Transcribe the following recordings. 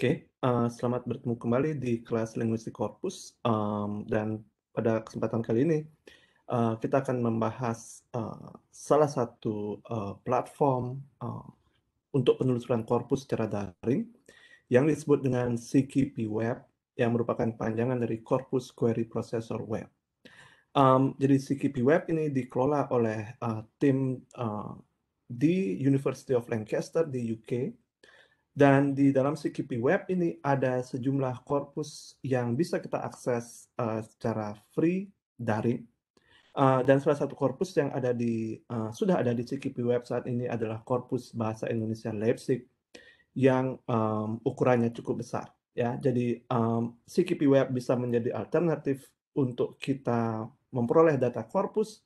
Oke, okay. uh, eh, selamat bertemu kembali di kelas Linguistik korpus Um, dan pada kesempatan kali ini, uh, kita akan membahas uh, salah satu uh, platform uh, untuk penelusuran korpus secara daring yang disebut dengan CQP Web, yang merupakan panjangan dari Corpus Query Processor Web. Um, jadi CQP Web ini dikelola oleh uh, tim uh, di University of Lancaster di UK, dan di dalam CQP Web ini ada sejumlah korpus yang bisa kita akses uh, secara free dari. Uh, eh, dan salah satu korpus yang ada di uh, sudah ada di CQP Web saat ini adalah korpus bahasa Indonesia Leipzig yang um, ukurannya cukup besar. Ya, jadi um, CQP Web bisa menjadi alternatif untuk kita memperoleh data korpus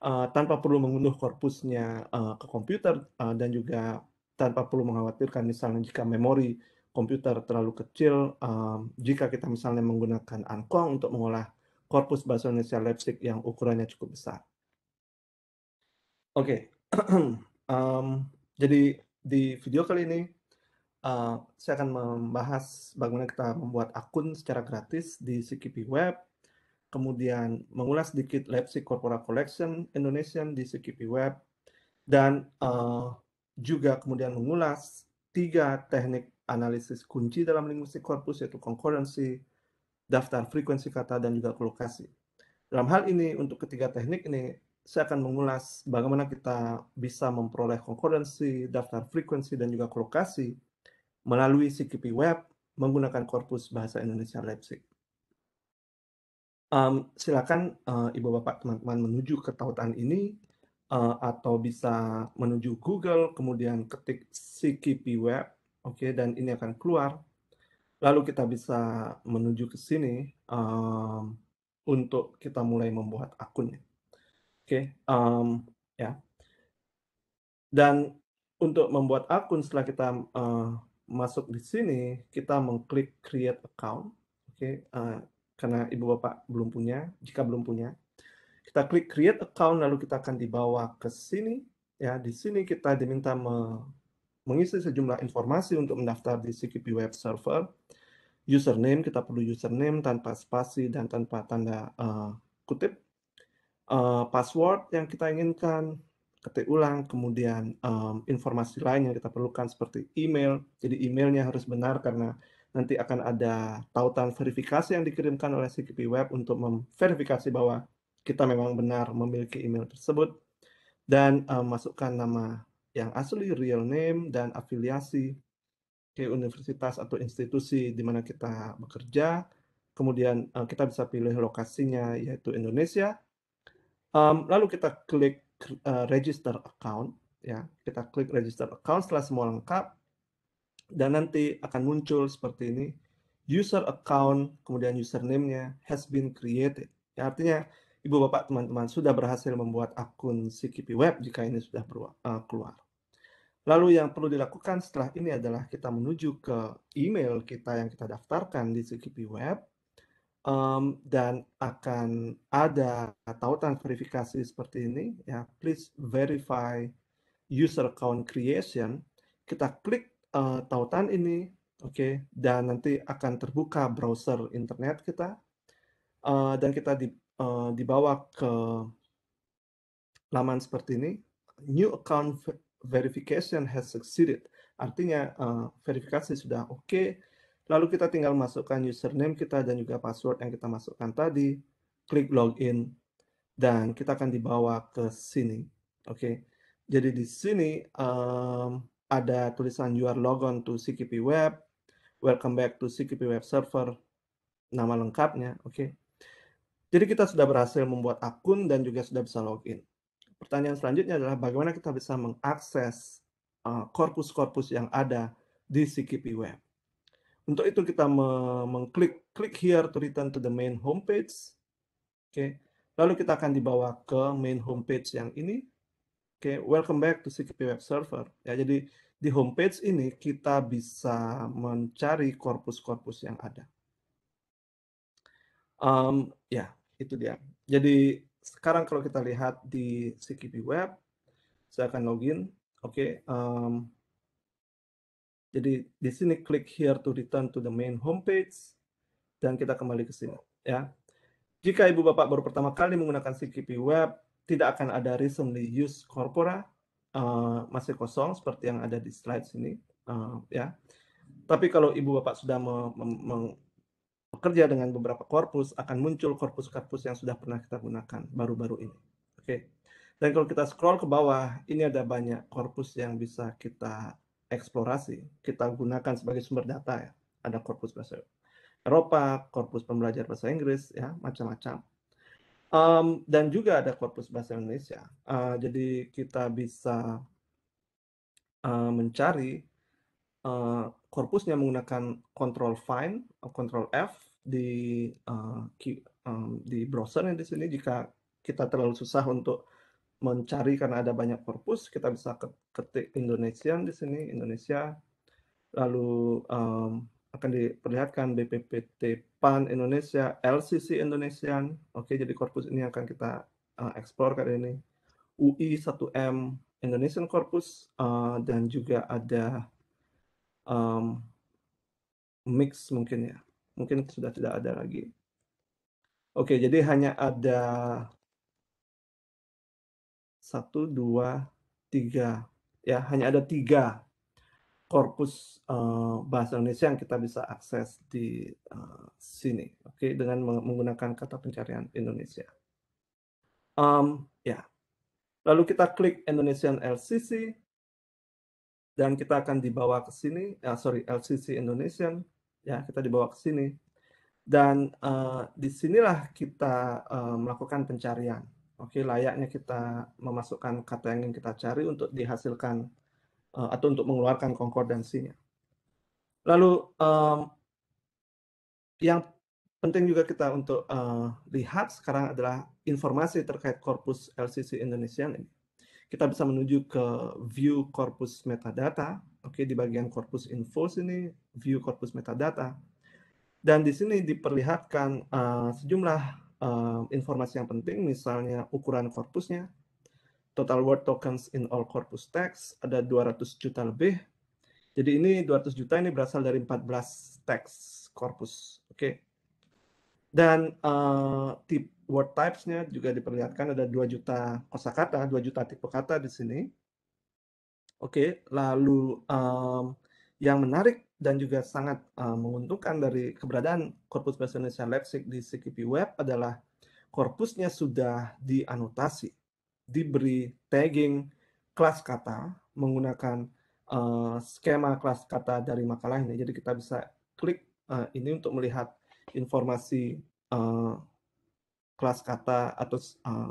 uh, tanpa perlu mengunduh korpusnya uh, ke komputer uh, dan juga tanpa perlu mengkhawatirkan misalnya jika memori komputer terlalu kecil, um, jika kita misalnya menggunakan angkong untuk mengolah korpus bahasa Indonesia Leipzig yang ukurannya cukup besar. Oke, okay. um, ehm, jadi di video kali ini uh, saya akan membahas bagaimana kita membuat akun secara gratis di CKP Web, kemudian mengulas sedikit Leipzig Corpora Collection Indonesian di CKP Web, dan uh, juga kemudian mengulas tiga teknik analisis kunci dalam linguistik korpus yaitu konkurensi, daftar frekuensi kata, dan juga kolokasi. Dalam hal ini, untuk ketiga teknik ini, saya akan mengulas bagaimana kita bisa memperoleh konkurensi, daftar frekuensi, dan juga kolokasi melalui CKP Web menggunakan korpus Bahasa Indonesia Leipzig. Um, silakan uh, Ibu Bapak teman-teman menuju ke tautan ini Eh, atau bisa menuju Google, kemudian ketik CKP Web, oke, okay, dan ini akan keluar. Lalu kita bisa menuju ke sini um, untuk kita mulai membuat akunnya. Oke, okay, um, ya. Dan untuk membuat akun setelah kita uh, masuk di sini, kita mengklik Create Account, oke, okay, uh, eh, karena ibu bapak belum punya. Jika belum punya, kita klik create account lalu kita akan dibawa ke sini ya di sini kita diminta me mengisi sejumlah informasi untuk mendaftar di CQP web server. Username kita perlu username tanpa spasi dan tanpa tanda uh, kutip. Uh, password yang kita inginkan ketik ulang, kemudian um, informasi lain yang kita perlukan seperti email. Jadi emailnya harus benar karena nanti akan ada tautan verifikasi yang dikirimkan oleh CQP Web untuk memverifikasi bahwa kita memang benar memiliki email tersebut dan uh, masukkan nama yang asli, real name dan afiliasi ke universitas atau institusi di mana kita bekerja. Kemudian uh, kita bisa pilih lokasinya yaitu Indonesia. Um, lalu kita klik uh, register account ya. Kita klik register account setelah semua lengkap dan nanti akan muncul seperti ini user account kemudian username-nya has been created. Ya, artinya Ibu Bapak teman-teman sudah berhasil membuat akun CKP Web jika ini sudah eh, keluar. Lalu yang perlu dilakukan setelah ini adalah kita menuju ke email kita yang kita daftarkan di CKP Web um, dan akan ada tautan verifikasi seperti ini ya please verify user account creation kita klik uh, tautan ini oke okay, dan nanti akan terbuka browser internet kita uh, dan kita di, Eh, dibawa ke laman seperti ini, new account verification has succeeded. Artinya uh, verifikasi sudah oke. Okay. Lalu kita tinggal masukkan username kita dan juga password yang kita masukkan tadi. Klik login dan kita akan dibawa ke sini. Oke. Okay. Jadi di sini um, ada tulisan you are logged on to CKP web. Welcome back to CKP web server. Nama lengkapnya, oke. Okay. Jadi kita sudah berhasil membuat akun dan juga sudah bisa login. Pertanyaan selanjutnya adalah bagaimana kita bisa mengakses eh, korpus-korpus uh, yang ada di CKP Web. Untuk itu kita mengklik klik here to return to the main homepage. Oke. Okay. Lalu kita akan dibawa ke main homepage yang ini. Oke, okay. welcome back to CKP Web Server. Ya, jadi di homepage ini kita bisa mencari korpus-korpus yang ada. Um, ya, itu dia. Jadi sekarang kalau kita lihat di CKP Web, saya akan login. Oke, okay, um, jadi di sini klik here to return to the main homepage dan kita kembali ke sini. Ya, jika ibu bapak baru pertama kali menggunakan CKP Web, tidak akan ada recently used corpora uh, masih kosong seperti yang ada di slide sini. Uh, ya, tapi kalau ibu bapak sudah bekerja dengan beberapa korpus akan muncul korpus-korpus yang sudah pernah kita gunakan baru-baru ini. Oke. Dan kalau kita scroll ke bawah, ini ada banyak korpus yang bisa kita eksplorasi, kita gunakan sebagai sumber data ya. Ada korpus bahasa Eropa, korpus pembelajar bahasa Inggris ya, macam-macam. Um, dan juga ada korpus bahasa Indonesia. Uh, jadi kita bisa uh, mencari uh, korpusnya menggunakan Control Find, eh, Control F di uh, eh, key, um, di browser yang di sini jika kita terlalu susah untuk mencari karena ada banyak korpus kita bisa ketik Indonesia di sini Indonesia lalu um, akan diperlihatkan BPPT PAN Indonesia LCC Indonesia oke jadi korpus ini akan kita uh, explore kali ini UI 1M Indonesian Corpus uh, dan juga ada um, mix mungkin ya mungkin sudah tidak ada lagi oke jadi hanya ada satu dua tiga ya hanya ada tiga korpus uh, bahasa Indonesia yang kita bisa akses di uh, sini oke okay? dengan menggunakan kata pencarian Indonesia um, ya yeah. lalu kita klik Indonesian LCC dan kita akan dibawa ke sini, uh, sorry LCC Indonesian, ya kita dibawa ke sini dan uh, disinilah kita uh, melakukan pencarian. Oke, okay, layaknya kita memasukkan kata yang ingin kita cari untuk dihasilkan uh, atau untuk mengeluarkan konkordansinya. Lalu um, yang penting juga kita untuk uh, lihat sekarang adalah informasi terkait korpus LCC Indonesia ini kita bisa menuju ke view corpus metadata. Oke, di bagian corpus info sini view corpus metadata. Dan di sini diperlihatkan uh, sejumlah uh, informasi yang penting, misalnya ukuran korpusnya, total word tokens in all corpus text ada 200 juta lebih. Jadi ini 200 juta ini berasal dari 14 teks corpus, oke. Dan uh, eh, tipe word types-nya juga diperlihatkan ada 2 juta kosakata, 2 juta tipe kata di sini. Oke, okay, lalu um, yang menarik dan juga sangat um, menguntungkan dari keberadaan Korpus Bahasa Indonesia Leipzig di CKP Web adalah korpusnya sudah dianotasi, diberi tagging kelas kata menggunakan uh, skema kelas kata dari makalah ini. Jadi kita bisa klik uh, ini untuk melihat informasi uh, kelas kata atau uh,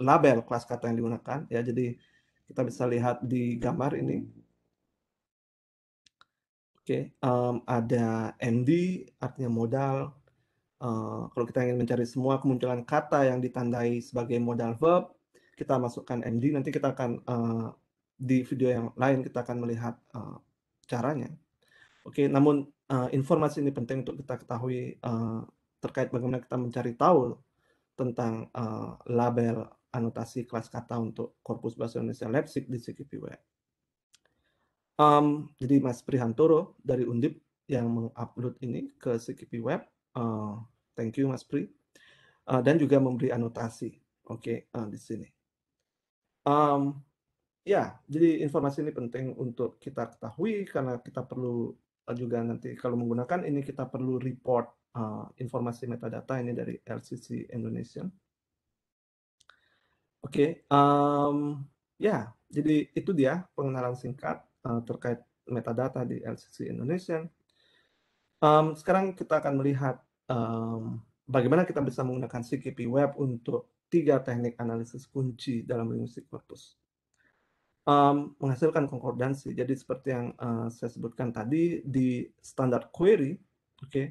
label kelas kata yang digunakan ya jadi kita bisa lihat di gambar ini oke okay. um, ada MD artinya modal uh, kalau kita ingin mencari semua kemunculan kata yang ditandai sebagai modal verb kita masukkan MD nanti kita akan uh, di video yang lain kita akan melihat uh, caranya oke okay. namun uh, informasi ini penting untuk kita ketahui uh, terkait bagaimana kita mencari tahu tentang uh, label anotasi kelas kata untuk korpus bahasa Indonesia Leipzig di CGPW. Um, jadi Mas Prihantoro dari Undip yang mengupload ini ke CGP Web. Uh, thank you Mas Pri. Uh, dan juga memberi anotasi. Oke, okay, uh, eh, di sini. Um, ya, jadi informasi ini penting untuk kita ketahui karena kita perlu juga nanti kalau menggunakan ini kita perlu report uh, informasi metadata ini dari LCC Indonesia. Oke, okay, um, ya, yeah, jadi itu dia pengenalan singkat uh, terkait metadata di LCC Indonesia. Um, sekarang kita akan melihat um, bagaimana kita bisa menggunakan CKP Web untuk tiga teknik analisis kunci dalam linguistik corpus. Um, menghasilkan konkordansi. Jadi seperti yang uh, saya sebutkan tadi di standar query, oke, okay,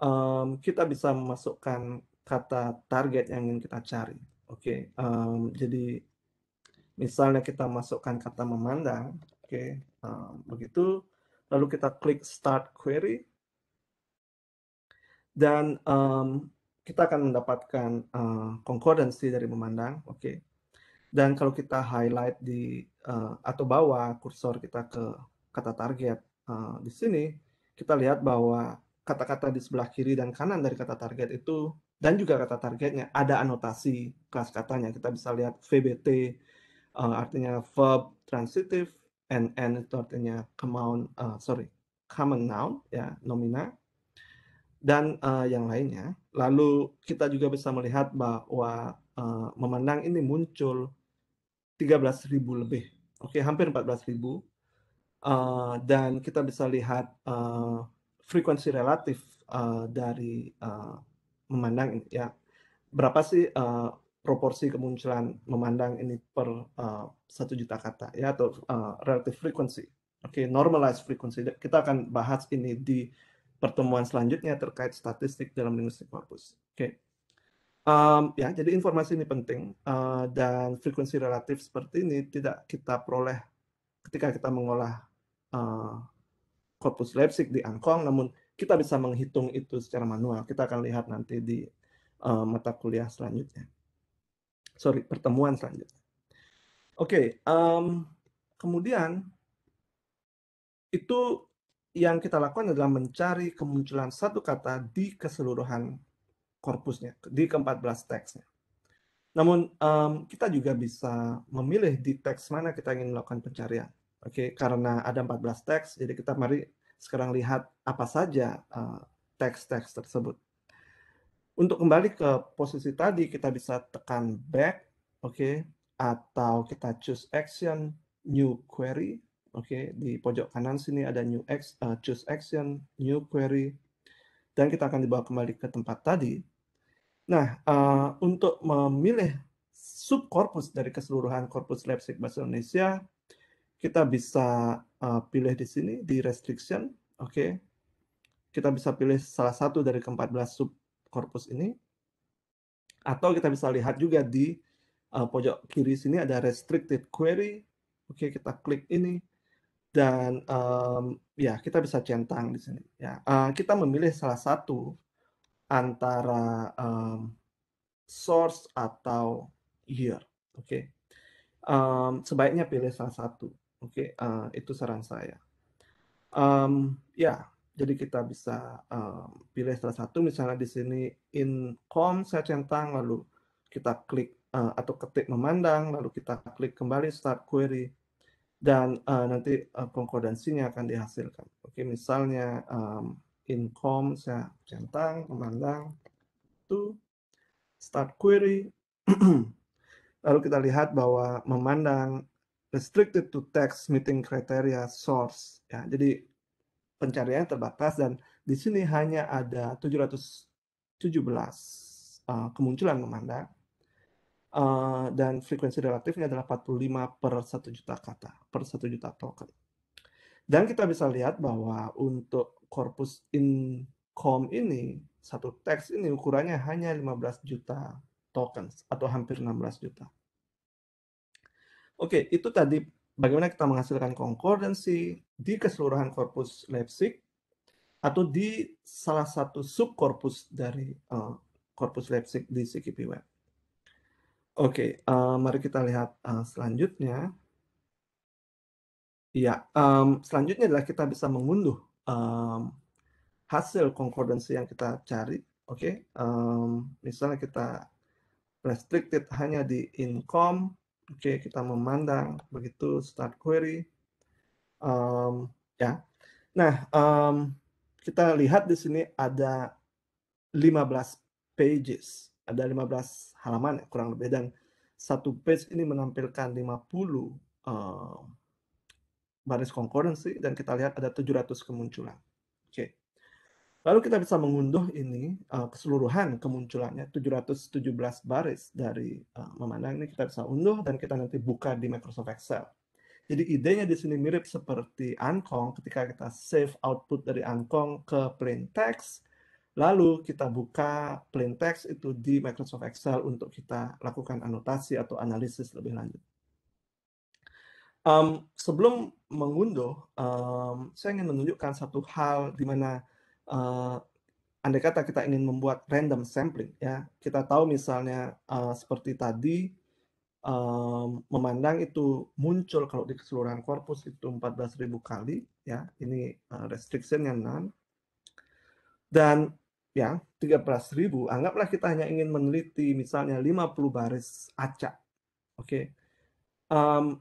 um, kita bisa memasukkan kata target yang ingin kita cari. Oke, okay. um, jadi misalnya kita masukkan kata memandang, oke, okay. um, begitu, lalu kita klik start query, dan um, kita akan mendapatkan uh, eh, concordancy dari memandang, oke. Okay. Dan kalau kita highlight di uh, atau bawa kursor kita ke kata target uh, di sini, kita lihat bahwa kata-kata di sebelah kiri dan kanan dari kata target itu dan juga kata targetnya ada anotasi kelas katanya kita bisa lihat VBT uh, eh, artinya verb transitive and n itu artinya common uh, eh, sorry common noun ya nomina dan uh, yang lainnya lalu kita juga bisa melihat bahwa uh, memandang ini muncul 13.000 lebih oke okay, hampir 14.000 uh, dan kita bisa lihat uh, frekuensi relatif uh, dari uh, memandang ya berapa sih uh, proporsi kemunculan memandang ini per satu uh, juta kata ya atau uh, relative frequency oke okay, normalized frequency kita akan bahas ini di pertemuan selanjutnya terkait statistik dalam linguistik corpus oke okay. um, ya jadi informasi ini penting uh, dan frekuensi relatif seperti ini tidak kita peroleh ketika kita mengolah uh, Korpus Leipzig di Angkong, namun kita bisa menghitung itu secara manual. Kita akan lihat nanti di uh, mata kuliah selanjutnya. Sorry, pertemuan selanjutnya. Oke, okay, um, kemudian itu yang kita lakukan adalah mencari kemunculan satu kata di keseluruhan korpusnya, di ke-14 teksnya. Namun um, kita juga bisa memilih di teks mana kita ingin melakukan pencarian. Oke, okay, karena ada 14 teks, jadi kita mari sekarang lihat apa saja eh, teks-teks uh, tersebut. Untuk kembali ke posisi tadi, kita bisa tekan back, oke, okay, atau kita choose action, new query, oke, okay, di pojok kanan sini ada new ex, uh, choose action, new query, dan kita akan dibawa kembali ke tempat tadi. Nah, uh, untuk memilih subkorpus dari keseluruhan korpus Leipzig bahasa Indonesia, kita bisa uh, pilih di sini di restriction, oke. Okay. Kita bisa pilih salah satu dari ke-14 sub corpus ini. Atau kita bisa lihat juga di uh, pojok kiri sini ada restricted query. Oke, okay, kita klik ini dan um, ya kita bisa centang di sini ya uh, kita memilih salah satu antara um, source atau year oke okay? um, sebaiknya pilih salah satu Oke, okay, uh, eh, itu saran saya. Um, ya, jadi kita bisa um, pilih salah satu, misalnya di sini income saya centang, lalu kita klik uh, atau ketik memandang, lalu kita klik kembali start query, dan uh, nanti uh, konkordansinya akan dihasilkan. Oke, okay, misalnya um, income saya centang, memandang, itu start query, lalu kita lihat bahwa memandang restricted to text meeting criteria source ya jadi pencariannya terbatas dan di sini hanya ada 717 uh, eh, kemunculan memanda uh, eh, dan frekuensi relatifnya adalah 45 per 1 juta kata per 1 juta token dan kita bisa lihat bahwa untuk corpus income ini satu teks ini ukurannya hanya 15 juta tokens atau hampir 16 juta Oke, itu tadi bagaimana kita menghasilkan konkordansi di keseluruhan korpus Leipzig atau di salah satu subkorpus dari uh, eh, korpus Leipzig di CKP Web. Oke, uh, mari kita lihat uh, selanjutnya. Ya, um, selanjutnya adalah kita bisa mengunduh um, hasil konkordansi yang kita cari. Oke, okay? um, misalnya kita restricted hanya di income Oke, kita memandang begitu start query. Um, ya. Nah, um, kita lihat di sini ada 15 pages, ada 15 halaman kurang lebih dan satu page ini menampilkan 50 um, baris konkordansi dan kita lihat ada 700 kemunculan. Oke. Lalu kita bisa mengunduh ini uh, keseluruhan kemunculannya 717 baris dari uh, memandang ini kita bisa unduh dan kita nanti buka di Microsoft Excel. Jadi idenya di sini mirip seperti Ankong ketika kita save output dari Ankong ke plain text, lalu kita buka plain text itu di Microsoft Excel untuk kita lakukan anotasi atau analisis lebih lanjut. Um, sebelum mengunduh, um, saya ingin menunjukkan satu hal di mana uh, andai kata kita ingin membuat random sampling ya kita tahu misalnya uh, seperti tadi um, memandang itu muncul kalau di keseluruhan korpus itu 14.000 kali ya ini uh, restriction yang non dan ya 13.000 anggaplah kita hanya ingin meneliti misalnya 50 baris acak oke okay. um,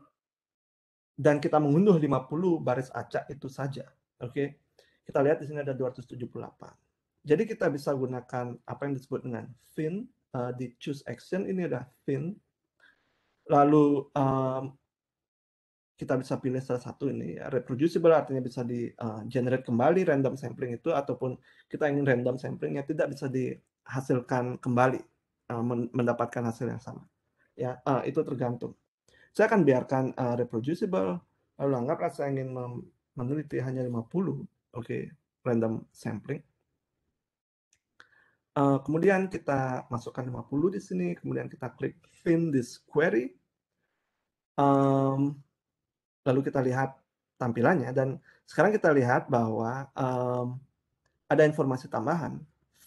dan kita mengunduh 50 baris acak itu saja oke okay kita lihat di sini ada 278. Jadi kita bisa gunakan apa yang disebut dengan fin uh, di choose action ini ada fin. Lalu um, kita bisa pilih salah satu ini ya. reproducible artinya bisa di uh, generate kembali random sampling itu ataupun kita ingin random samplingnya tidak bisa dihasilkan kembali uh, mendapatkan hasil yang sama ya uh, itu tergantung saya akan biarkan uh, reproducible lalu anggaplah saya ingin meneliti hanya 50 Oke, random sampling. Uh, kemudian kita masukkan 50 di sini, kemudian kita klik find this query. Um, lalu kita lihat tampilannya dan sekarang kita lihat bahwa um, ada informasi tambahan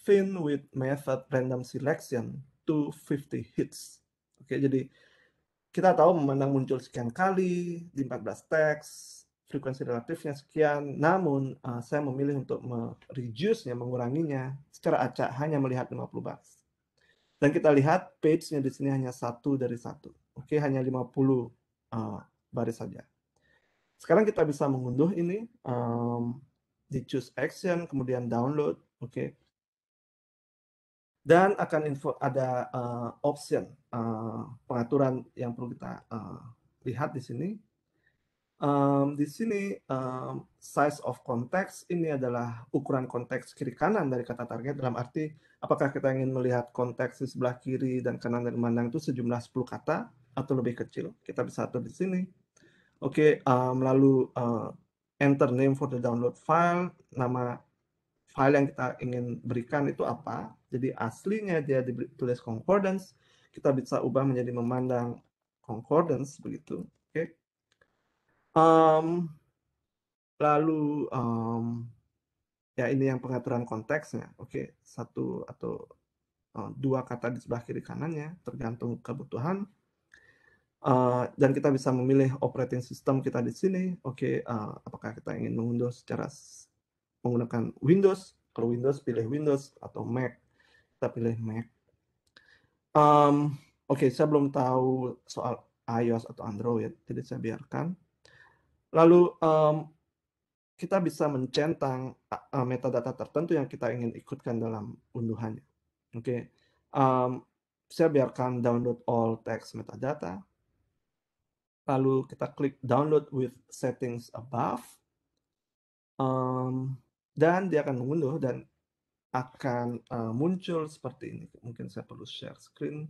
find with method random selection to 50 hits. Oke, jadi kita tahu memandang muncul sekian kali di 14 teks, frekuensi relatifnya sekian, namun uh, saya memilih untuk mereduce nya menguranginya secara acak hanya melihat 50 bars. Dan kita lihat page-nya di sini hanya satu dari satu. Oke, hanya 50 uh, baris saja. Sekarang kita bisa mengunduh ini um, di choose action, kemudian download. Oke. Dan akan info ada uh, option uh, pengaturan yang perlu kita uh, lihat di sini um, di sini um, size of context ini adalah ukuran konteks kiri kanan dari kata target dalam arti apakah kita ingin melihat konteks di sebelah kiri dan kanan dari memandang itu sejumlah 10 kata atau lebih kecil. Kita bisa atur di sini. Oke, okay, um, lalu uh, enter name for the download file, nama file yang kita ingin berikan itu apa. Jadi aslinya dia ditulis concordance, kita bisa ubah menjadi memandang concordance begitu. Oke. Okay. Um, lalu um, ya ini yang pengaturan konteksnya. Oke, satu atau uh, dua kata di sebelah kiri kanannya tergantung kebutuhan. Uh, dan kita bisa memilih operating system kita di sini. Oke, okay, uh, eh, apakah kita ingin mengunduh secara menggunakan Windows? Kalau Windows, pilih Windows atau Mac. Kita pilih Mac. Um, Oke, okay, saya belum tahu soal iOS atau Android, jadi saya biarkan. Lalu um, kita bisa mencentang uh, metadata tertentu yang kita ingin ikutkan dalam unduhannya. Oke, okay. um, mmm, saya biarkan download all text metadata. Lalu kita klik download with settings above. Um, dan dia akan mengunduh dan akan uh, muncul seperti ini. Mungkin saya perlu share screen.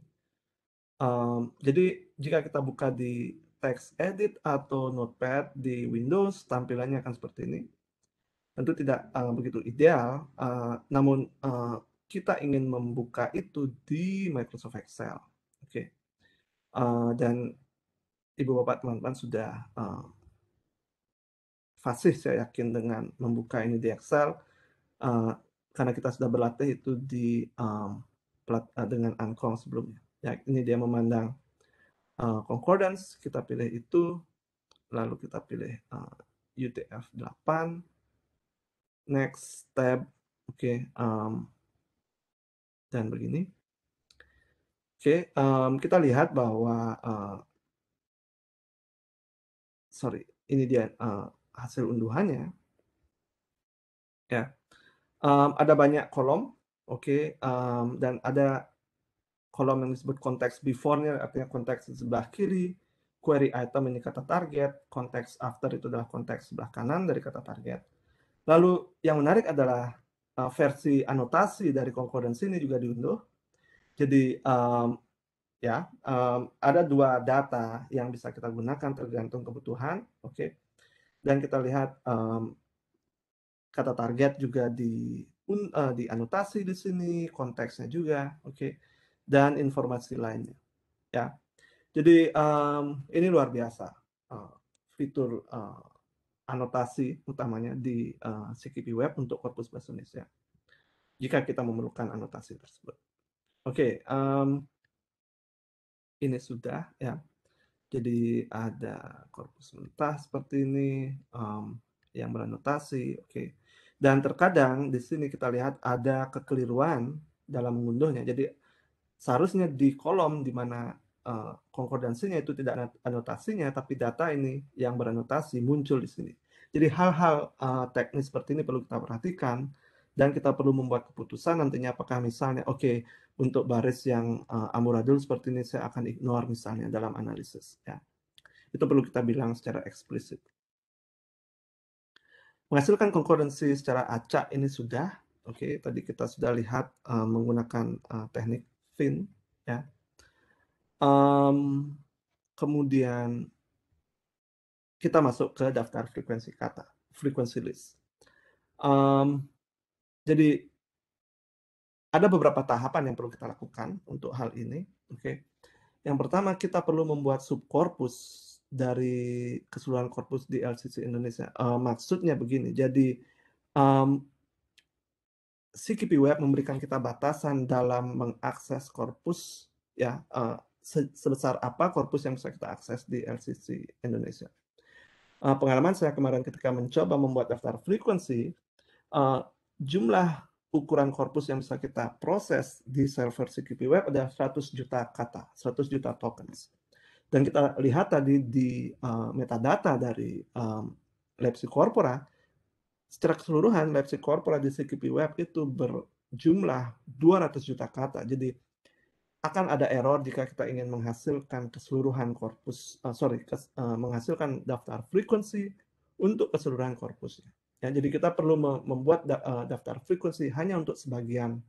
Um, jadi jika kita buka di text edit atau notepad di Windows, tampilannya akan seperti ini. Tentu tidak uh, begitu ideal, uh, namun uh, kita ingin membuka itu di Microsoft Excel. Oke, okay. uh, dan Ibu Bapak teman-teman sudah uh, fasih saya yakin dengan membuka ini di Excel uh, karena kita sudah berlatih itu di um, dengan angkong sebelumnya. Ya, ini dia memandang uh, concordance, kita pilih itu, lalu kita pilih uh, eh, UTF-8, next tab, oke, okay, um, dan begini. Oke, okay, um, kita lihat bahwa, uh, sorry, ini dia uh, hasil unduhannya. Ya, um, ada banyak kolom, oke, okay, um, dan ada kolom yang disebut konteks before-nya artinya konteks di sebelah kiri, query item ini kata target, konteks after itu adalah konteks sebelah kanan dari kata target. Lalu yang menarik adalah uh, versi anotasi dari concordance ini juga diunduh. Jadi um, ya um, ada dua data yang bisa kita gunakan tergantung kebutuhan, oke. Okay. Dan kita lihat um, kata target juga di uh, anotasi di sini, konteksnya juga, oke. Okay dan informasi lainnya. Ya, jadi um, ini luar biasa uh, fitur uh, anotasi utamanya di uh, CKP Web untuk Korpus Bahasa Indonesia. Jika kita memerlukan anotasi tersebut. Oke, okay, um, ini sudah ya. Jadi ada korpus mentah seperti ini um, yang beranotasi. Oke. Okay. Dan terkadang di sini kita lihat ada kekeliruan dalam mengunduhnya. Jadi seharusnya di kolom di mana eh, konkordansinya itu tidak anotasinya, tapi data ini yang beranotasi muncul di sini. Jadi hal-hal eh, teknis seperti ini perlu kita perhatikan dan kita perlu membuat keputusan nantinya apakah misalnya oke okay, untuk baris yang eh, amuradul seperti ini saya akan ignore misalnya dalam analisis ya. Itu perlu kita bilang secara eksplisit. Menghasilkan konkordansi secara acak ini sudah oke okay, tadi kita sudah lihat uh, menggunakan uh, teknik thin ya um, kemudian kita masuk ke daftar frekuensi kata frekuensi list um, jadi ada beberapa tahapan yang perlu kita lakukan untuk hal ini oke okay? yang pertama kita perlu membuat subkorpus dari keseluruhan korpus di LCC Indonesia uh, maksudnya begini jadi um, CQP Web memberikan kita batasan dalam mengakses korpus ya eh, sebesar apa korpus yang bisa kita akses di LCC Indonesia. Eh, pengalaman saya kemarin ketika mencoba membuat daftar frekuensi, eh, jumlah ukuran korpus yang bisa kita proses di server CQP Web adalah 100 juta kata, 100 juta tokens. Dan kita lihat tadi di metadata dari um, Lepsi Corpora, secara keseluruhan Leipzig Corporate di CQP Web itu berjumlah 200 juta kata. Jadi akan ada error jika kita ingin menghasilkan keseluruhan korpus, uh, sorry, kes, uh, menghasilkan daftar frekuensi untuk keseluruhan korpusnya. Ya, jadi kita perlu membuat da, uh, daftar frekuensi hanya untuk sebagian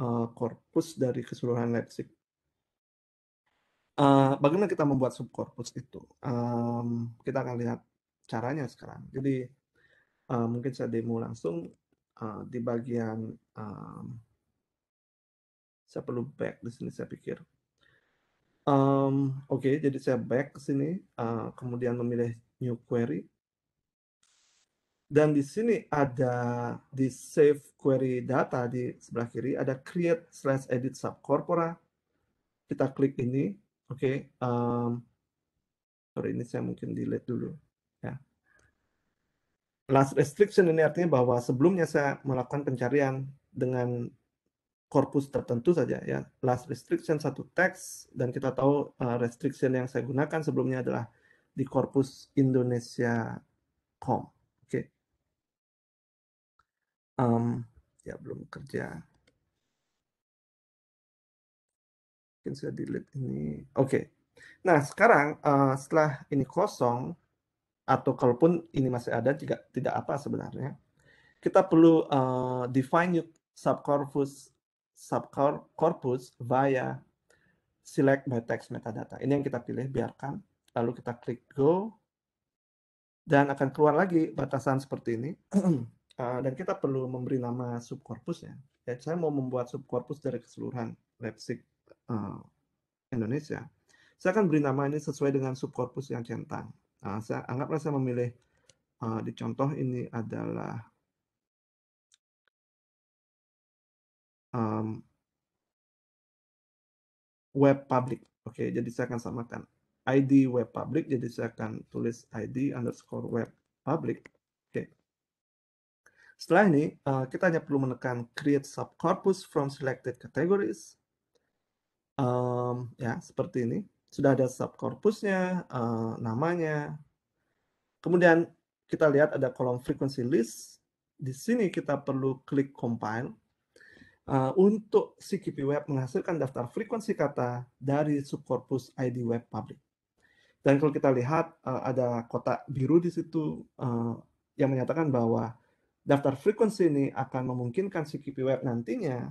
uh, korpus dari keseluruhan Leipzig. Uh, bagaimana kita membuat subkorpus itu? Um, kita akan lihat caranya sekarang. Jadi uh, mungkin saya demo langsung uh, di bagian um, saya perlu back di sini saya pikir. Um, Oke, okay, jadi saya back ke sini, uh, kemudian memilih new query. Dan di sini ada di save query data di sebelah kiri ada create slash edit sub corpora Kita klik ini, oke. Okay. Um, mmm, sorry ini saya mungkin delete dulu last restriction ini artinya bahwa sebelumnya saya melakukan pencarian dengan korpus tertentu saja ya last restriction satu teks dan kita tahu uh, restriction yang saya gunakan sebelumnya adalah di korpus Indonesia.com oke okay. um, ya belum kerja mungkin saya delete ini oke okay. nah sekarang uh, setelah ini kosong atau kalaupun ini masih ada juga tidak apa sebenarnya kita perlu uh, define new subcorpus subcorpus via select by text metadata ini yang kita pilih biarkan lalu kita klik go dan akan keluar lagi batasan seperti ini uh, dan kita perlu memberi nama subcorpus ya. ya saya mau membuat subcorpus dari keseluruhan Leipzig uh, Indonesia saya akan beri nama ini sesuai dengan subcorpus yang centang Nah, saya anggaplah saya memilih uh, di contoh ini adalah um, web public. Oke, jadi saya akan samakan ID web public, jadi saya akan tulis ID underscore web public. Oke. Setelah ini, uh, kita hanya perlu menekan create subcorpus from selected categories. Um, ya, seperti ini sudah ada subkorpusnya, uh, eh, namanya. Kemudian kita lihat ada kolom frequency list. Di sini kita perlu klik compile. Uh, untuk CQP Web menghasilkan daftar frekuensi kata dari subkorpus ID Web Public. Dan kalau kita lihat uh, ada kotak biru di situ uh, yang menyatakan bahwa daftar frekuensi ini akan memungkinkan CQP Web nantinya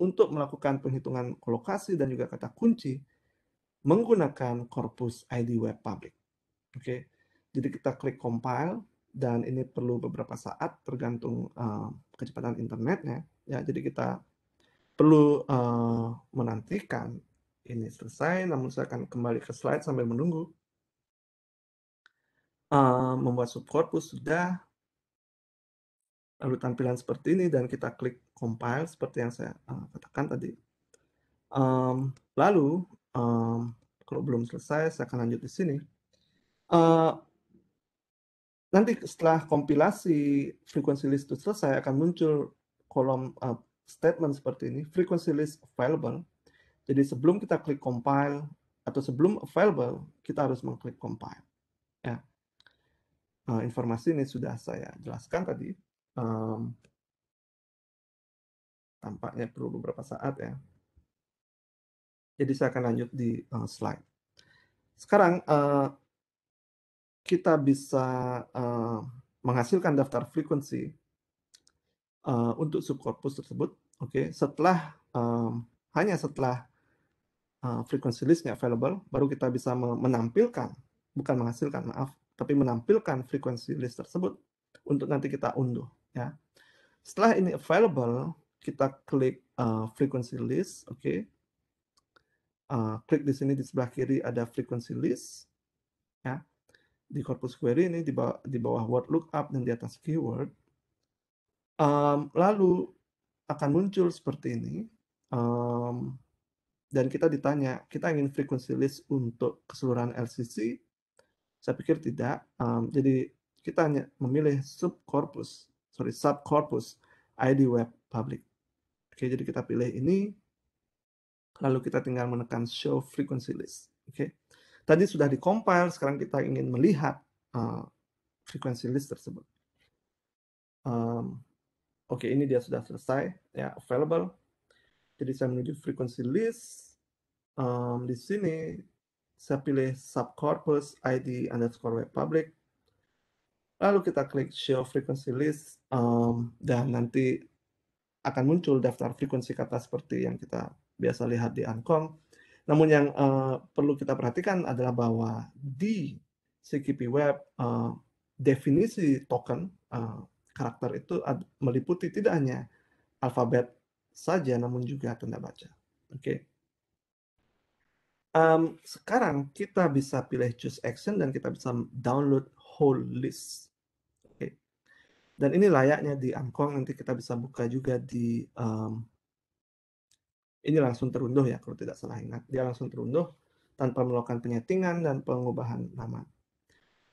untuk melakukan penghitungan kolokasi dan juga kata kunci menggunakan korpus ID web public. Oke. Okay? Jadi kita klik compile dan ini perlu beberapa saat tergantung uh, kecepatan internetnya ya. Jadi kita perlu uh, menantikan ini selesai namun saya akan kembali ke slide sambil menunggu. Uh, membuat subcorpus sudah lalu tampilan seperti ini dan kita klik compile seperti yang saya uh, katakan tadi. Um, lalu Um, kalau belum selesai, saya akan lanjut di sini. Uh, nanti setelah kompilasi frequency list itu selesai, akan muncul kolom uh, statement seperti ini, frequency list available. Jadi sebelum kita klik compile atau sebelum available, kita harus mengklik compile. Ya. Uh, informasi ini sudah saya jelaskan tadi. Um, tampaknya perlu beberapa saat ya. Jadi saya akan lanjut di uh, slide. Sekarang uh, kita bisa uh, menghasilkan daftar frekuensi uh, untuk subkorpus tersebut. Oke, okay? setelah um, hanya setelah uh, frekuensi listnya available, baru kita bisa menampilkan, bukan menghasilkan, maaf, tapi menampilkan frekuensi list tersebut untuk nanti kita unduh. Ya, setelah ini available, kita klik uh, frekuensi list, oke. Okay uh, klik di sini di sebelah kiri ada frequency list ya di corpus query ini di bawah, di bawah word lookup dan di atas keyword um, lalu akan muncul seperti ini um, dan kita ditanya kita ingin frequency list untuk keseluruhan LCC saya pikir tidak um, jadi kita hanya memilih Corpus, sorry Sub Corpus ID web public oke jadi kita pilih ini lalu kita tinggal menekan show frequency list. Oke. Okay. Tadi sudah dikompil, sekarang kita ingin melihat uh, frequency list tersebut. Um, Oke, okay, ini dia sudah selesai, ya available. Jadi saya menuju frequency list. Um, di sini saya pilih subcorpus ID underscore web public. Lalu kita klik show frequency list um, dan nanti akan muncul daftar frekuensi kata seperti yang kita biasa lihat di Kong. Namun yang uh, perlu kita perhatikan adalah bahwa di CKP Web uh, definisi token uh, karakter itu meliputi tidak hanya alfabet saja, namun juga tanda baca. Oke. Okay. Um, sekarang kita bisa pilih choose action dan kita bisa download whole list. Dan ini layaknya di Angkong nanti kita bisa buka juga di um, ini langsung terunduh ya kalau tidak salah ingat. Dia langsung terunduh tanpa melakukan penyetingan dan pengubahan nama.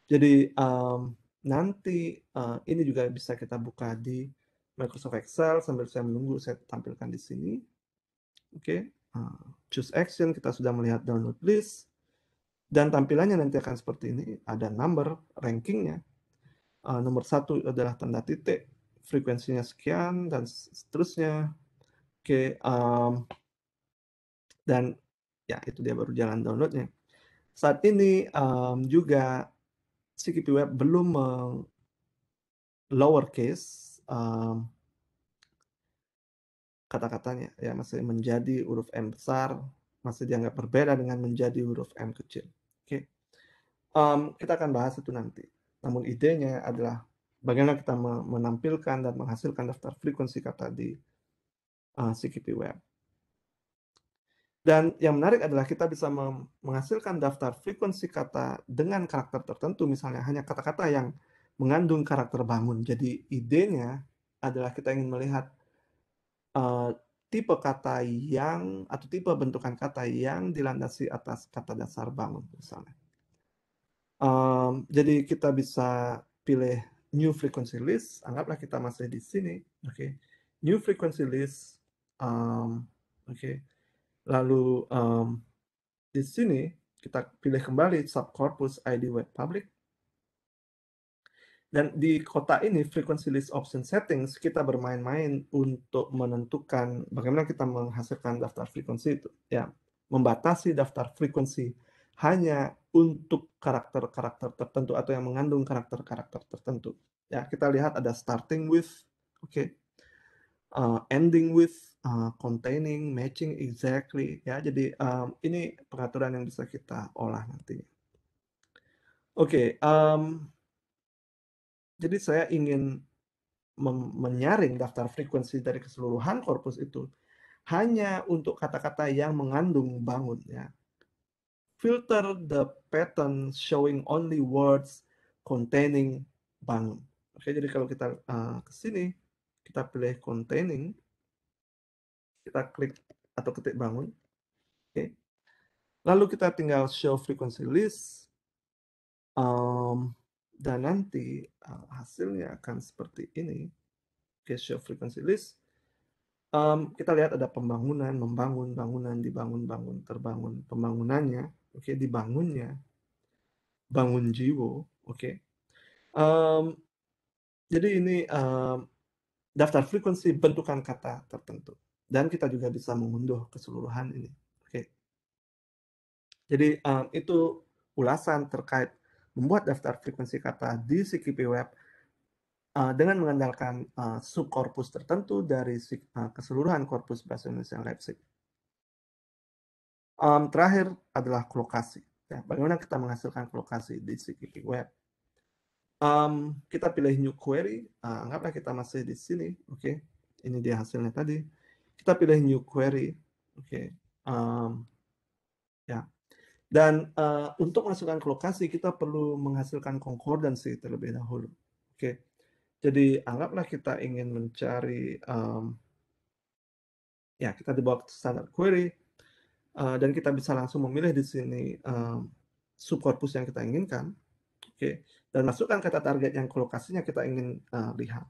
Jadi um, nanti uh, ini juga bisa kita buka di Microsoft Excel sambil saya menunggu saya tampilkan di sini. Oke, okay. uh, eh, choose action kita sudah melihat download list dan tampilannya nanti akan seperti ini. Ada number rankingnya. Uh, nomor satu adalah tanda titik, frekuensinya sekian dan seterusnya. Oke, okay, um, dan ya itu dia baru jalan downloadnya. Saat ini um, juga CKP Web belum meng lowercase um, kata-katanya ya masih menjadi huruf M besar masih dianggap berbeda dengan menjadi huruf M kecil. Oke, okay. um, mmm, kita akan bahas itu nanti. Namun idenya adalah bagaimana kita menampilkan dan menghasilkan daftar frekuensi kata di uh, CKP Web. Dan yang menarik adalah kita bisa menghasilkan daftar frekuensi kata dengan karakter tertentu, misalnya hanya kata-kata yang mengandung karakter bangun. Jadi idenya adalah kita ingin melihat uh, tipe kata yang atau tipe bentukan kata yang dilandasi atas kata dasar bangun, misalnya. Um, jadi kita bisa pilih new frequency list. Anggaplah kita masih di sini, oke? Okay? New frequency list, um, oke? Okay Lalu um, di sini kita pilih kembali subcorpus ID web public. Dan di kota ini frequency list option settings kita bermain-main untuk menentukan bagaimana kita menghasilkan daftar frekuensi itu. Ya, membatasi daftar frekuensi hanya untuk karakter-karakter tertentu atau yang mengandung karakter-karakter tertentu. Ya, kita lihat ada starting with. Oke. Okay uh, ending with uh, containing matching exactly ya jadi um, ini peraturan yang bisa kita olah nantinya oke okay, um, jadi saya ingin menyaring daftar frekuensi dari keseluruhan korpus itu hanya untuk kata-kata yang mengandung bangun ya filter the pattern showing only words containing bangun oke jadi kalau kita uh, ke sini kita pilih containing, kita klik atau ketik bangun. Oke. Lalu kita tinggal show frequency list. Um, dan nanti uh, hasilnya akan seperti ini. Oke, show frequency list. Um, kita lihat ada pembangunan, membangun, bangunan, dibangun, bangun, terbangun, pembangunannya, oke, dibangunnya, bangun jiwo, oke. Um, jadi ini um, daftar frekuensi bentukan kata tertentu. Dan kita juga bisa mengunduh keseluruhan ini. Oke. Jadi um, itu ulasan terkait membuat daftar frekuensi kata di CKP Web uh, dengan mengandalkan uh, subkorpus tertentu dari uh, keseluruhan korpus bahasa Indonesia Leipzig. Um, terakhir adalah kolokasi. Ya, bagaimana kita menghasilkan kolokasi di CKP Web? Um, kita pilih new query. Uh, anggaplah kita masih di sini. Oke, okay. ini dia hasilnya tadi. Kita pilih new query. Oke, okay. um, ya. Yeah. Dan uh, untuk masukkan ke lokasi kita perlu menghasilkan konkordansi terlebih dahulu. Oke. Okay. Jadi anggaplah kita ingin mencari um, ya kita dibawa ke standar query uh, dan kita bisa langsung memilih di sini um, subkorpus yang kita inginkan okay? dan masukkan kata target yang lokasinya kita ingin uh, lihat.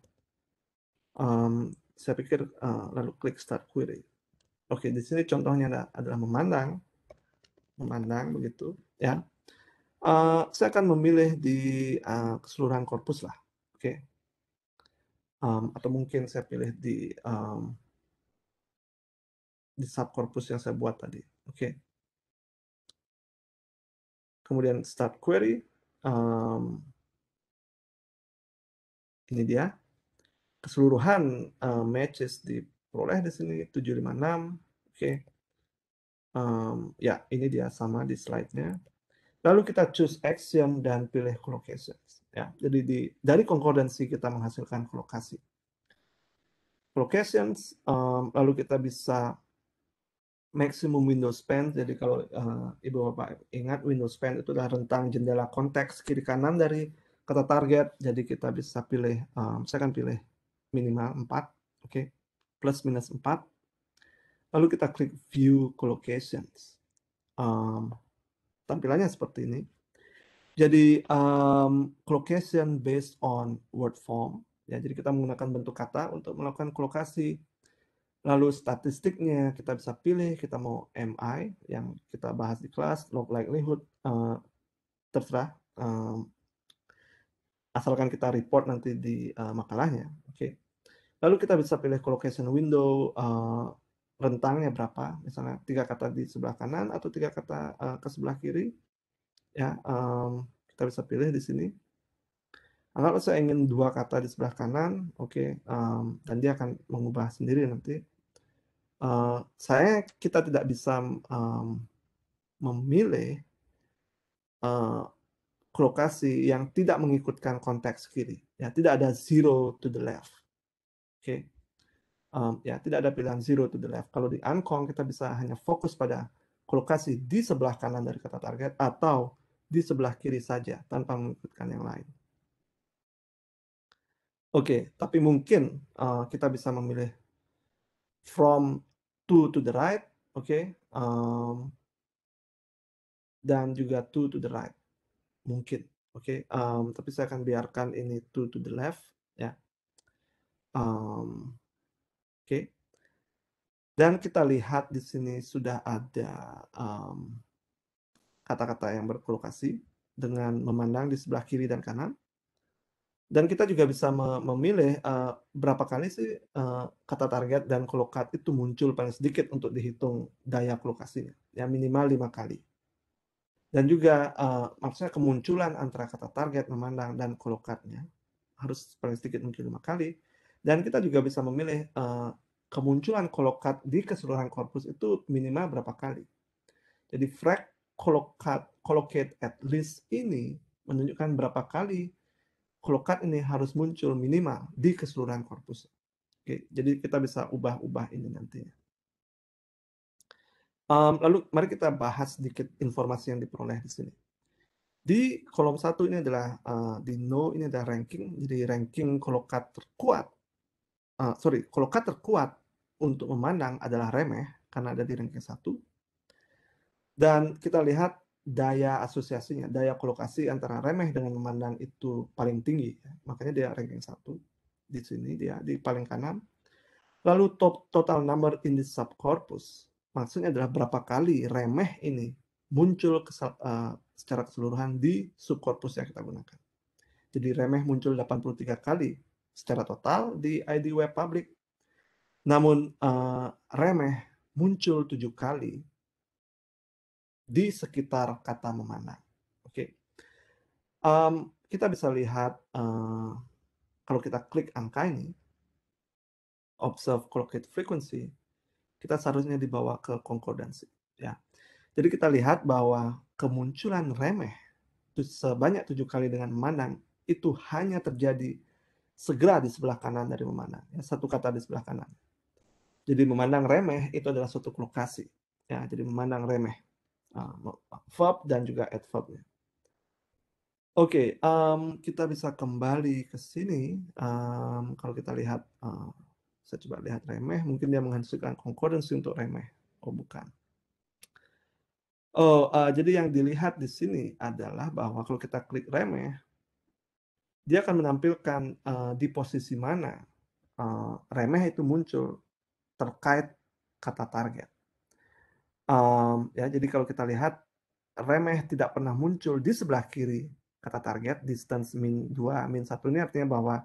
Um, saya pikir uh, lalu klik start query. Oke, okay, di sini contohnya adalah memandang, memandang begitu, ya. Uh, saya akan memilih di uh, keseluruhan korpus lah, oke. Okay. Um, atau mungkin saya pilih di um, di sub korpus yang saya buat tadi, oke. Okay. Kemudian start query, um, ini dia keseluruhan uh, matches diperoleh di sini 756 oke okay. um, mmm, ya ini dia sama di slide-nya lalu kita choose axiom dan pilih collocations ya jadi di dari konkordansi kita menghasilkan kolokasi collocations um, lalu kita bisa maximum window span. Jadi kalau uh, ibu bapak ingat window span itu adalah rentang jendela konteks kiri kanan dari kata target. Jadi kita bisa pilih, um, saya akan pilih minimal 4, oke, okay. plus minus 4. Lalu kita klik view collocations. Um, tampilannya seperti ini. Jadi um, collocation based on word form. Ya, jadi kita menggunakan bentuk kata untuk melakukan kolokasi lalu statistiknya kita bisa pilih kita mau MI yang kita bahas di kelas log likelihood uh, terserah Uh, asalkan kita report nanti di uh, makalahnya oke okay. lalu kita bisa pilih collocation window uh, rentangnya berapa misalnya tiga kata di sebelah kanan atau tiga kata uh, ke sebelah kiri ya um, kita bisa pilih di sini anggaplah saya ingin dua kata di sebelah kanan, oke, okay, um, dan dia akan mengubah sendiri nanti. Eh, saya kita tidak bisa um, memilih uh, lokasi yang tidak mengikutkan konteks kiri. Ya, tidak ada zero to the left. Oke. Okay? Um, ya, tidak ada pilihan zero to the left. Kalau di Ancon kita bisa hanya fokus pada lokasi di sebelah kanan dari kata target atau di sebelah kiri saja tanpa mengikutkan yang lain. Oke, okay, tapi mungkin uh, kita bisa memilih from two to the right, oke, okay? um, dan juga two to the right, mungkin, oke. Okay? Um, tapi saya akan biarkan ini two to the left, ya. Um, oke. Okay. Dan kita lihat di sini sudah ada um, kata-kata um, yang berkolokasi dengan memandang di sebelah kiri dan kanan dan kita juga bisa memilih uh, berapa kali sih uh, kata target dan klokat itu muncul paling sedikit untuk dihitung daya kolokasinya, ya minimal lima kali. Dan juga uh, maksudnya kemunculan antara kata target memandang dan kolokatnya harus paling sedikit mungkin lima kali. Dan kita juga bisa memilih uh, kemunculan kolokat di keseluruhan korpus itu minimal berapa kali. Jadi frag kolokat, collocate at least ini menunjukkan berapa kali klokat ini harus muncul minimal di keseluruhan korpus. Oke, jadi kita bisa ubah-ubah ini nantinya. Um, lalu mari kita bahas sedikit informasi yang diperoleh di sini. Di kolom satu ini adalah uh, di no ini adalah ranking, jadi ranking kolokat terkuat. Uh, sorry, kolokat terkuat untuk memandang adalah remeh karena ada di ranking satu. Dan kita lihat daya asosiasinya, daya kolokasi antara remeh dengan memandang itu paling tinggi. Ya. Makanya dia ranking satu di sini, dia di paling kanan. Lalu top total number in the subcorpus, maksudnya adalah berapa kali remeh ini muncul eh, secara keseluruhan di subkorpus yang kita gunakan. Jadi remeh muncul 83 kali secara total di ID web public. Namun eh, remeh muncul tujuh kali di sekitar kata memanah. Oke, okay. um, kita bisa lihat uh, kalau kita klik angka ini, observe collocated frequency, kita seharusnya dibawa ke konkordansi. Ya, jadi kita lihat bahwa kemunculan remeh sebanyak tujuh kali dengan memandang itu hanya terjadi segera di sebelah kanan dari memandang. Ya, satu kata di sebelah kanan. Jadi memandang remeh itu adalah suatu lokasi. Ya, jadi memandang remeh verb ah, dan juga adverb. Ya. Oke, okay, um, kita bisa kembali ke sini. Um, kalau kita lihat, uh, saya coba lihat remeh, mungkin dia menghasilkan concordance untuk remeh. Oh, bukan. Oh, uh, jadi yang dilihat di sini adalah bahwa kalau kita klik remeh, dia akan menampilkan uh, di posisi mana uh, remeh itu muncul terkait kata target. Um, ya, jadi kalau kita lihat remeh tidak pernah muncul di sebelah kiri kata target, distance min 2, min 1 ini artinya bahwa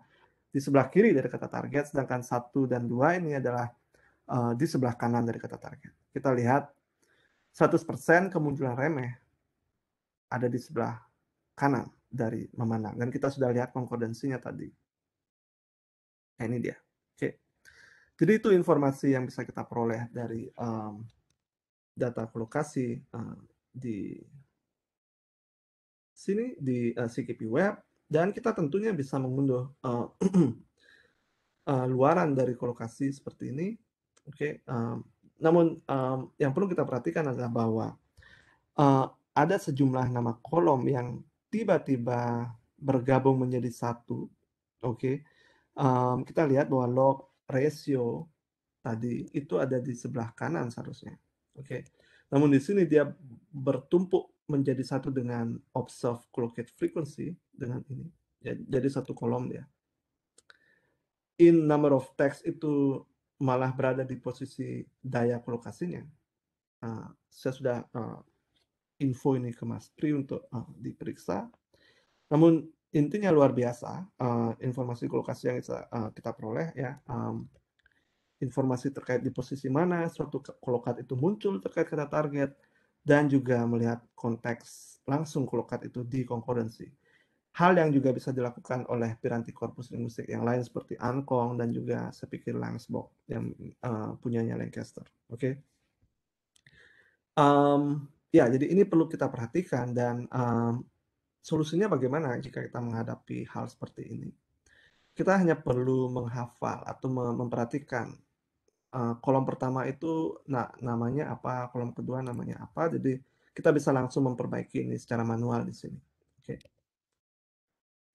di sebelah kiri dari kata target, sedangkan 1 dan 2 ini adalah uh, di sebelah kanan dari kata target. Kita lihat 100% kemunculan remeh ada di sebelah kanan dari memandang. Dan kita sudah lihat konkordensinya tadi. Nah, ini dia. Oke. Jadi itu informasi yang bisa kita peroleh dari um, data lokasi uh, eh, di sini di uh, eh, CKP Web dan kita tentunya bisa mengunduh uh, uh, luaran dari kolokasi seperti ini. Oke, okay. um, namun um, yang perlu kita perhatikan adalah bahwa uh, ada sejumlah nama kolom yang tiba-tiba bergabung menjadi satu. Oke, okay. um, kita lihat bahwa log ratio tadi itu ada di sebelah kanan seharusnya. Oke. Okay. Namun di sini dia bertumpuk menjadi satu dengan observe clocked frequency dengan ini. Jadi satu kolom dia. In number of text itu malah berada di posisi daya kolokasinya. Uh, saya sudah uh, info ini ke Mas Pri untuk uh, diperiksa. Namun intinya luar biasa uh, informasi kolokasi yang kita, uh, kita peroleh ya. Um, informasi terkait di posisi mana suatu kolokat itu muncul terkait kata target, dan juga melihat konteks langsung kolokat itu di konkordansi. Hal yang juga bisa dilakukan oleh piranti korpus linguistik yang lain seperti Ankong dan juga sepikir Langsbok yang uh, punyanya Lancaster. Oke. Okay? Um, ya, jadi ini perlu kita perhatikan dan um, solusinya bagaimana jika kita menghadapi hal seperti ini. Kita hanya perlu menghafal atau memperhatikan eh, kolom pertama itu nah, namanya apa, kolom kedua namanya apa. Jadi kita bisa langsung memperbaiki ini secara manual di sini. Oke. Okay.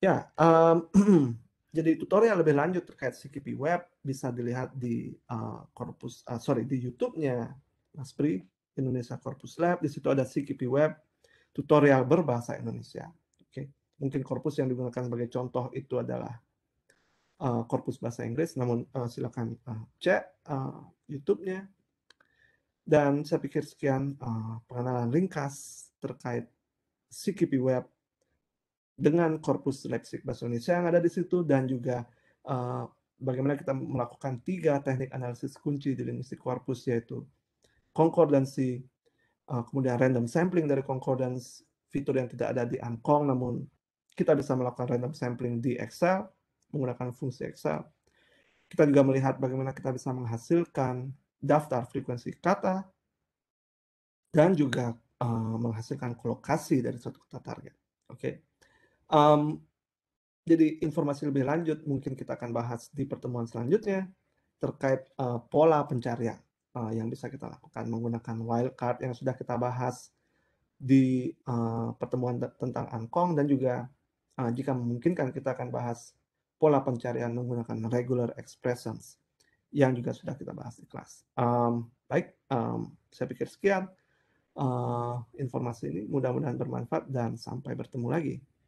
Ya, um, jadi tutorial lebih lanjut terkait CKP Web bisa dilihat di uh, eh, korpus uh, eh, sorry di YouTube-nya Mas Pri Indonesia Corpus Lab. Di situ ada CKP Web tutorial berbahasa Indonesia. Oke, okay. mungkin korpus yang digunakan sebagai contoh itu adalah korpus eh, bahasa Inggris, namun uh, silakan uh, cek uh, YouTube-nya. Dan saya pikir sekian uh, pengenalan ringkas terkait CKP Web dengan korpus leksik bahasa Indonesia yang ada di situ dan juga uh, bagaimana kita melakukan tiga teknik analisis kunci di linguistik korpus yaitu konkordansi, uh, kemudian random sampling dari concordance, fitur yang tidak ada di Angkong namun kita bisa melakukan random sampling di Excel, menggunakan fungsi Excel. Kita juga melihat bagaimana kita bisa menghasilkan daftar frekuensi kata dan juga uh, menghasilkan kolokasi dari suatu kata target. Oke. Okay. Um, jadi informasi lebih lanjut mungkin kita akan bahas di pertemuan selanjutnya terkait uh, pola pencarian uh, yang bisa kita lakukan menggunakan wildcard yang sudah kita bahas di uh, pertemuan tentang angkong dan juga uh, jika memungkinkan kita akan bahas pola pencarian menggunakan regular expressions yang juga sudah kita bahas di kelas. Um, baik, um, saya pikir sekian uh, informasi ini. Mudah-mudahan bermanfaat dan sampai bertemu lagi.